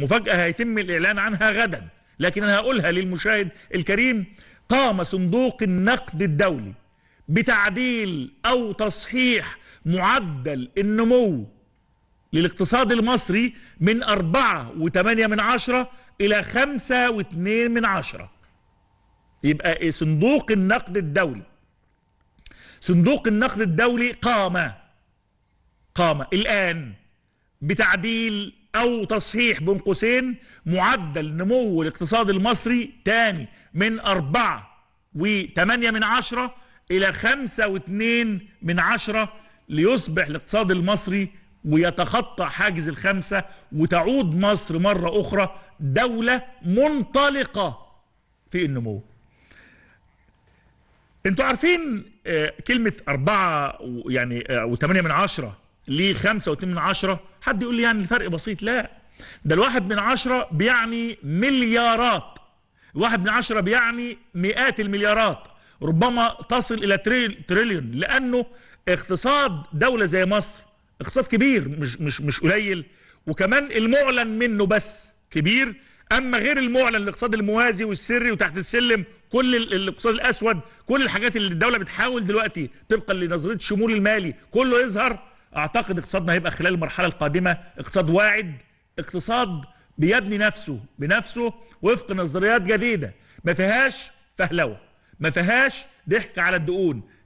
مفاجأة هيتم الإعلان عنها غدا لكن أنا هقولها للمشاهد الكريم قام صندوق النقد الدولي بتعديل أو تصحيح معدل النمو للاقتصاد المصري من 4.8 من عشرة إلى 5.2 من عشرة يبقى إيه؟ صندوق النقد الدولي صندوق النقد الدولي قام قام الآن بتعديل او تصحيح بين قوسين معدل نمو الاقتصاد المصري تاني من أربعة وثمانية من عشرة إلى خمسة واثنين من عشرة ليصبح الاقتصاد المصري ويتخطى حاجز الخمسة وتعود مصر مرة أخرى دولة منطلقة في النمو انتوا عارفين آه، كلمة أربعة يعني آه، وثمانية من عشرة ليه خمسة واتنين من عشرة حد يقول لي يعني الفرق بسيط لا ده الواحد من عشرة بيعني مليارات الواحد من عشرة بيعني مئات المليارات ربما تصل إلى تريليون لأنه اقتصاد دولة زي مصر اقتصاد كبير مش, مش, مش قليل وكمان المعلن منه بس كبير أما غير المعلن الاقتصاد الموازي والسري وتحت السلم كل الاقتصاد الأسود كل الحاجات اللي الدولة بتحاول دلوقتي طبقا لنظرية الشمول المالي كله يظهر اعتقد اقتصادنا هيبقى خلال المرحله القادمه اقتصاد واعد اقتصاد بيبني نفسه بنفسه وفق نظريات جديده ما فيهاش فهلوه ما فيهاش ضحك على الدقون